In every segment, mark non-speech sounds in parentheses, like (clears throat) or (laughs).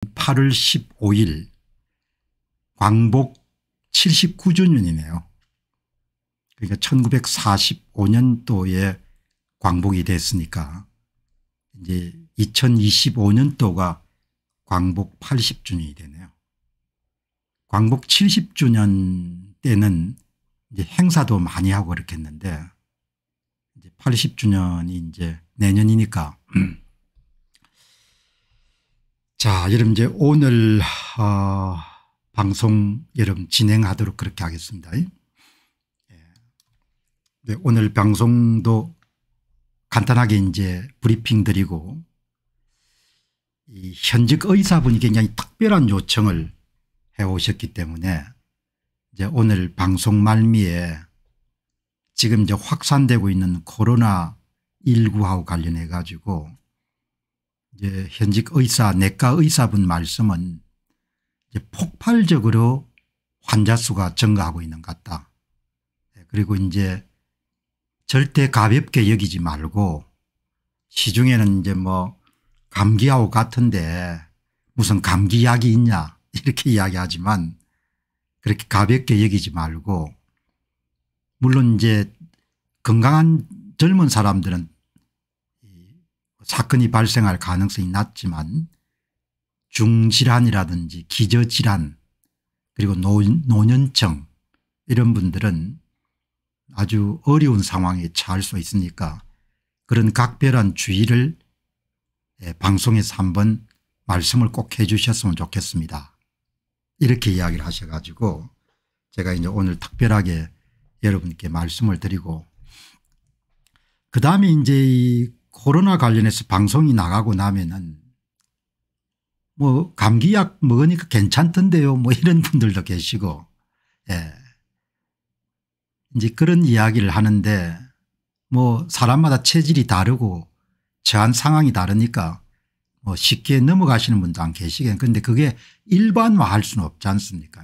8월 15일 광복 79주년이네요. 그러니까 1945년도에 광복이 됐으니까 이제 2025년도가 광복 80주년이 되네요. 광복 70주년 때는 이제 행사도 많이 하고 그렇겠는데 이제 80주년이 이제 내년이니까 (clears throat) 자, 여러분 이제 오늘 어, 방송 여러분 진행하도록 그렇게 하겠습니다. 예. 네, 오늘 방송도 간단하게 이제 브리핑 드리고 이 현직 의사분이 굉장히 특별한 요청을 해 오셨기 때문에 이제 오늘 방송 말미에 지금 이제 확산되고 있는 코로나 19하고 관련해 가지고 이제 현직 의사 내과 의사분 말씀은 이제 폭발적으로 환자 수가 증가하고 있는 것 같다. 네, 그리고 이제 절대 가볍게 여기지 말고 시중에는 이제 뭐 감기하고 같은데 무슨 감기약이 있냐 (laughs) 이렇게 이야기하지만 그렇게 가볍게 여기지 말고 물론 이제 건강한 젊은 사람들은 사건이 발생할 가능성이 낮지만 중질환이라든지 기저질환 그리고 노년층 이런 분들은 아주 어려운 상황에 처할 수 있으니까 그런 각별한 주의를 예, 방송에서 한번 말씀을 꼭 해 주셨으면 좋겠습니다. 이렇게 이야기를 하셔가지고 제가 이제 오늘 특별하게 여러분께 말씀을 드리고 그 다음에 이제 코로나 관련해서 방송이 나가고 나면은 뭐 감기약 먹으니까 괜찮던데요 뭐 이런 (laughs) 분들도 계시고 예. 이제 그런 이야기를 하는데 뭐 사람마다 체질이 다르고 처한 상황이 다르니까 뭐 쉽게 넘어가시는 분도 안 계시겠 는데 근데 그게 일반화할 수는 없지 않습니까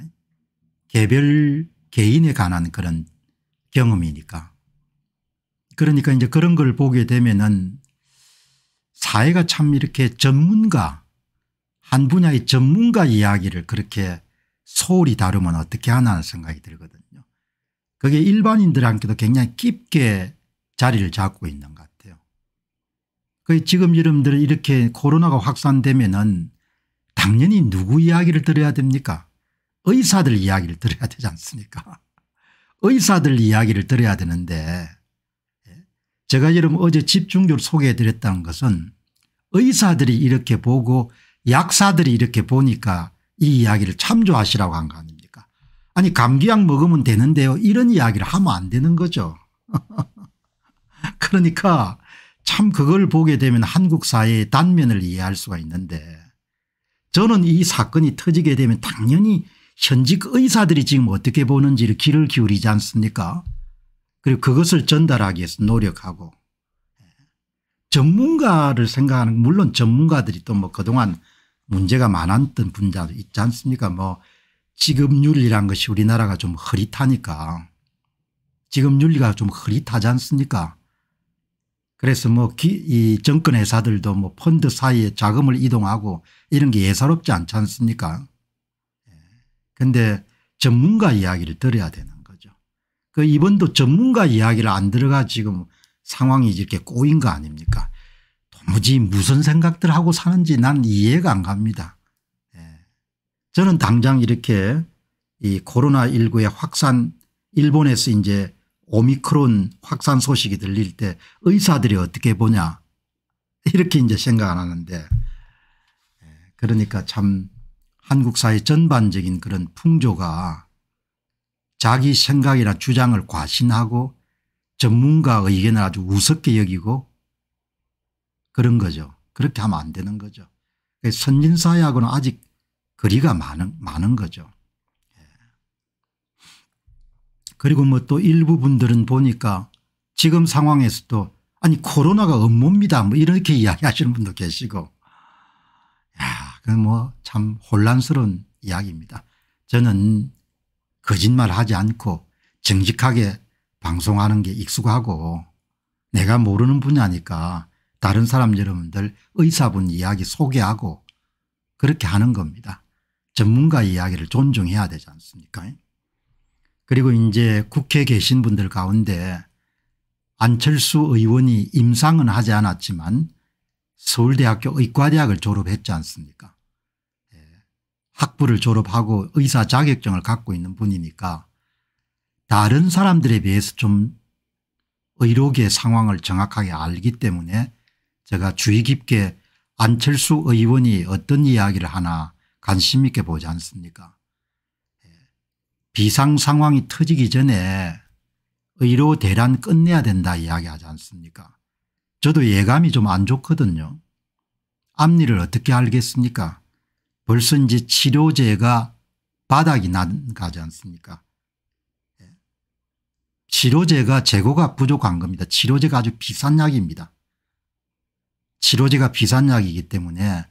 개별 개인에 관한 그런 경험이니까 그러니까 이제 그런 걸 보게 되면은 사회가 참 이렇게 전문가 한 분야의 전문가 이야기를 그렇게 소홀히 다루면 어떻게 하나 하는 생각이 들거든요. 그게 일반인들한테도 굉장히 깊게 자리를 잡고 있는 것 같아요. 그 지금 여러분들 이렇게 코로나가 확산되면은 당연히 누구 이야기를 들어야 됩니까? 의사들 이야기를 들어야 되지 않습니까? 의사들 이야기를 들어야 되는데 제가 여러분 어제 집중적으로 소개해 드렸다는 것은 의사들이 이렇게 보고 약사들이 이렇게 보니까 이 이야기를 참조하시라고 한 거 아닙니까 아니 감기약 먹으면 되는데요 이런 이야기를 하면 안 되는 거죠. (laughs) 그러니까 참 그걸 보게 되면 한국 사회의 단면을 이해할 수가 있는데 저는 이 사건이 터지게 되면 당연히 현직 의사들이 지금 어떻게 보는지를 귀를 기울이지 않습니까 그리고 그것을 전달하기 위해서 노력하고 예. 전문가를 생각하는 물론 전문가들이 또 뭐 그동안 문제가 많았던 분자도 있지 않습니까 뭐 지급윤리란 것이 우리나라가 좀 흐릿하니까 지급윤리가 좀 흐릿하지 않습니까 그래서 뭐이 정권 회사들도 뭐 펀드 사이에 자금을 이동하고 이런 게 예사롭지 않지 않습니까 그런데 예. 전문가 이야기를 들어야 되나 그 이번도 전문가 이야기를 안 들어가 지금 상황이 이렇게 꼬인 거 아닙니까 도무지 무슨 생각들 하고 사는지 난 이해가 안 갑니다. 예. 저는 당장 이렇게 이 코로나19의 확산 일본에서 이제 오미크론 확산 소식이 들릴 때 의사들이 어떻게 보냐 이렇게 이제 생각 안 하는데 예. 그러니까 참 한국 사회 전반적인 그런 풍조가 자기 생각이나 주장을 과신하고 전문가 의견을 아주 우습게 여기고 그런 거죠. 그렇게 하면 안 되는 거죠. 그 선진사회하고는 아직 거리가 많은, 많은 거죠. 예. 그리고 뭐 또 일부분들은 보니까 지금 상황에서도 아니 코로나가 음모입니다 뭐 이렇게 이야기하시는 분도 계시고 야, 그뭐참 혼란스러운 이야기입니다. 저는 거짓말하지 않고 정직하게 방송하는 게 익숙하고 내가 모르는 분야니까 다른 사람 여러분들 의사분 이야기 소개하고 그렇게 하는 겁니다. 전문가 이야기를 존중해야 되지 않습니까 그리고 이제 국회에 계신 분들 가운데 안철수 의원이 임상은 하지 않았지만 서울대학교 의과대학을 졸업했지 않습니까 학부를 졸업하고 의사 자격증을 갖고 있는 분이니까 다른 사람들에 비해서 좀 의료계 상황을 정확하게 알기 때문에 제가 주의 깊게 안철수 의원이 어떤 이야기를 하나 관심 있게 보지 않습니까 예. 비상 상황이 터지기 전에 의료 대란 끝내야 된다 이야기하지 않습니까 저도 예감이 좀 안 좋거든요. 앞니를 어떻게 알겠습니까 벌써 이제 치료제가 바닥이 나가지 않습니까 예. 치료제가 재고가 부족한 겁니다. 치료제가 아주 비싼 약입니다. 치료제가 비싼 약이기 때문에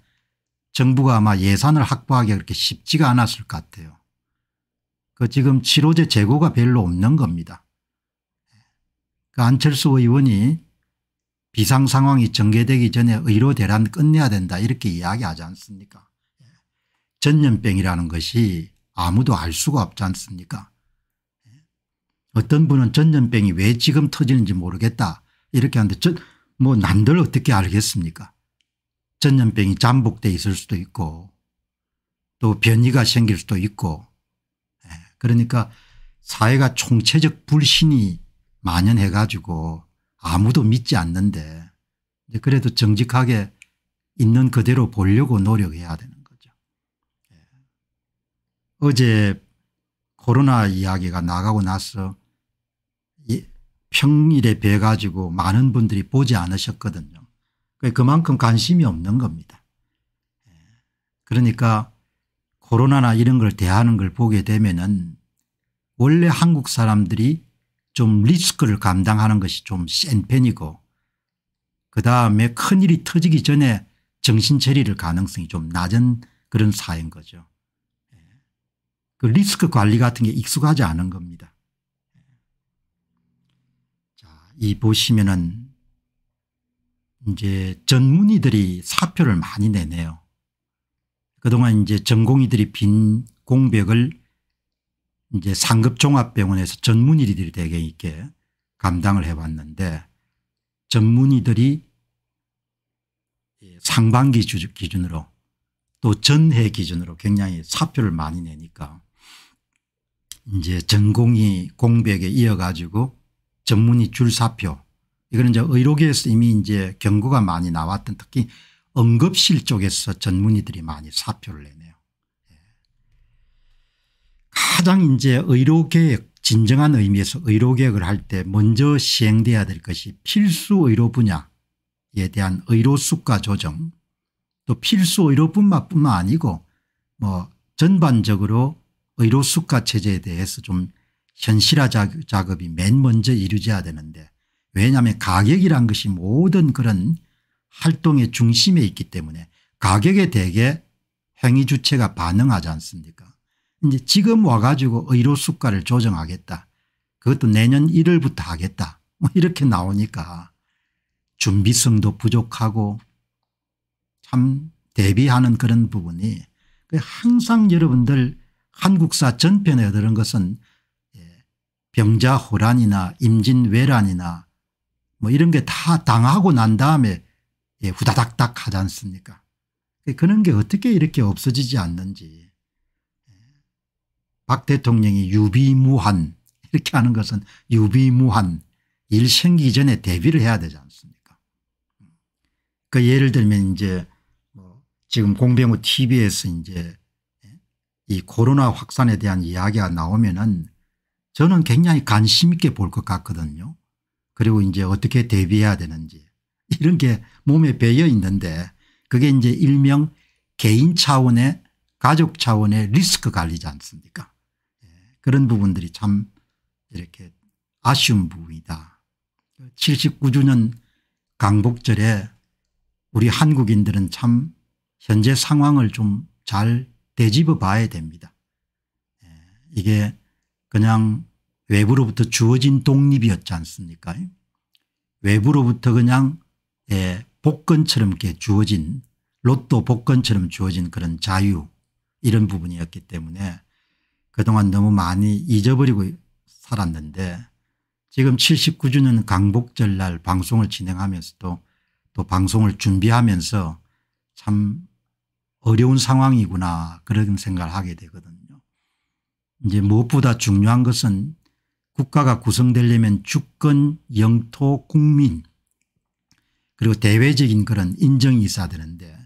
정부가 아마 예산을 확보하기가 그렇게 쉽지가 않았을 것 같아요. 그 지금 치료제 재고가 별로 없는 겁니다. 예. 그 안철수 의원이 비상 상황이 전개되기 전에 의료 대란 끝내야 된다 이렇게 이야기하지 않습니까 전염병이라는 것이 아무도 알 수가 없지 않습니까 어떤 분은 전염병이 왜 지금 터지는지 모르겠다 이렇게 하는데 뭐 난들 어떻게 알겠습니까 전염병이 잠복돼 있을 수도 있고 또 변이가 생길 수도 있고 예, 그러니까 사회가 총체적 불신이 만연해 가지고 아무도 믿지 않는데 그래도 정직하게 있는 그대로 보려고 노력해야 되는 어제 코로나 이야기가 나가고 나서 평일에 배 가지고 많은 분들이 보지 않으셨거든요. 그만큼 관심이 없는 겁니다. 그러니까 코로나나 이런 걸 대하는 걸 보게 되면은 원래 한국 사람들이 좀 리스크를 감당하는 것이 좀 센 편이고 그다음에 큰일이 터지기 전에 정신 처리를 가능성이 좀 낮은 그런 사인 거죠. 그 리스크 관리 같은 게 익숙하지 않은 겁니다. 자, 이 보시면은 이제 전문의들이 사표를 많이 내네요. 그동안 이제 전공의들이 빈 공백을 이제 상급종합병원에서 전문의들이 되게 있게 감당을 해왔는데 전문의들이 상반기 기준으로 또 전해 기준으로 굉장히 사표를 많이 내니까 이제 전공이 공백에 이어 가지고 전문의 줄사표 이거는 이제 의료계에서 이미 이제 경고가 많이 나왔던 특히 응급실 쪽에서 전문의들이 많이 사표를 내네요. 예. 가장 이제 의료계획 진정한 의미에서 의료계획을 할 때 먼저 시행돼야 될 것이 필수 의료 분야에 대한 의료 수가 조정 또 필수 의료뿐만 뿐만 아니고 뭐 전반적으로 의료 수가 체제에 대해서 좀 현실화 작업이 맨 먼저 이루어져야 되는데 왜냐하면 가격이란 것이 모든 그런 활동의 중심에 있기 때문에 가격에 대게 행위 주체가 반응하지 않습니까 이제 지금 와가지고 의료 수가를 조정하겠다 그것도 내년 1월부터 하겠다 뭐 이렇게 나오니까 준비성도 부족하고 참 대비하는 그런 부분이 항상 여러분들 한국사 전편에 들은 것은 예, 병자호란이나 임진왜란이나 뭐 이런 게 다 당하고 난 다음에 예, 후다닥닥 하지 않습니까 그런 게 어떻게 이렇게 없어지지 않는지 예, 박 대통령이 유비무한 이렇게 하는 것은 유비무한 일생기 전에 대비를 해야 되지 않습니까 그 예를 들면 이제 뭐 지금 공병호 tv에서 이제 이 코로나 확산에 대한 이야기가 나오면은 저는 굉장히 관심 있게 볼 것 같거든요. 그리고 이제 어떻게 대비해야 되는지 (laughs) 이런 게 몸에 배여 있는데 그게 이제 일명 개인 차원의 가족 차원의 리스크 관리지 않습니까 예, 그런 부분들이 참 이렇게 아쉬운 부분이다. 79주년 강복절에 우리 한국인들은 참 현재 상황을 좀잘 되짚어 봐야 됩니다. 예, 이게 그냥 외부로부터 주어진 독립이었지 않습니까? 외부로부터 그냥 예, 복권처럼 이렇게 주어진 로또 복권처럼 주어진 그런 자유 이런 부분이었기 때문에 그동안 너무 많이 잊어버리고 살았는데 지금 79주년 강복절 날 방송을 진행하면서도 또 방송을 준비하면서 참 어려운 상황이구나 그런 생각을 하게 되거든요. 이제 무엇보다 중요한 것은 국가가 구성되려면 주권, 영토, 국민 그리고 대외적인 그런 인정이 있어야 되는데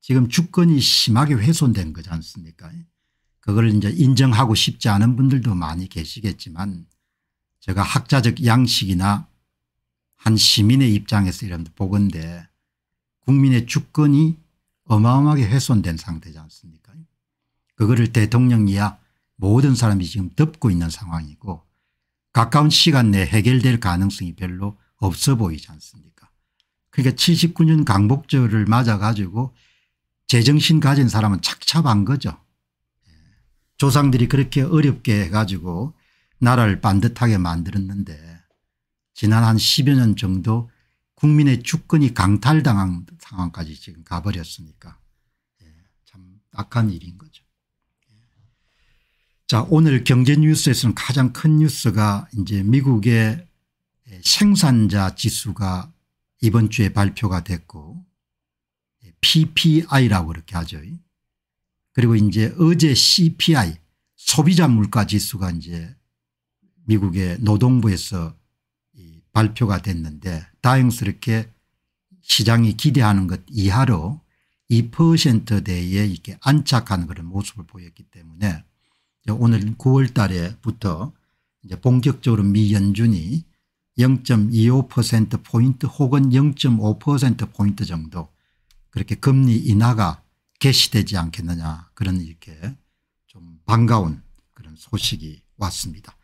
지금 주권이 심하게 훼손된 거지 않습니까 그걸 이제 인정하고 싶지 않은 분들도 많이 계시겠지만 제가 학자적 양식이나 한 시민의 입장에서 이런 보건데 국민의 주권이 어마어마하게 훼손된 상태지 않습니까 그거를 대통령 이야 모든 사람이 지금 덮고 있는 상황이고 가까운 시간 내에 해결될 가능성이 별로 없어 보이지 않습니까 그러니까 79년 강복절을 맞아 가지고 제정신 가진 사람은 착잡한 거죠. 예. 조상들이 그렇게 어렵게 해가지고 나라를 반듯하게 만들었는데 지난 한 10여 년 정도 국민의 주권이 강탈당한 상황까지 지금 가버렸으니까 예, 참 악한 일인 거죠. 예. 자 오늘 경제 뉴스에서는 가장 큰 뉴스가 이제 미국의 생산자 지수가 이번 주에 발표가 됐고 예, PPI라고 그렇게 하죠. 그리고 이제 어제 CPI 소비자 물가 지수가 이제 미국의 노동부에서 발표가 됐는데 다행스럽게 시장이 기대하는 것 이하로 2%대에 이렇게 안착한 그런 모습을 보였기 때문에 오늘 9월 달에부터 이제 본격적으로 미 연준이 0.25%포인트 혹은 0.5%포인트 정도 그렇게 금리 인하가 개시되지 않겠느냐 그런 이렇게 좀 반가운 그런 소식이 왔습니다.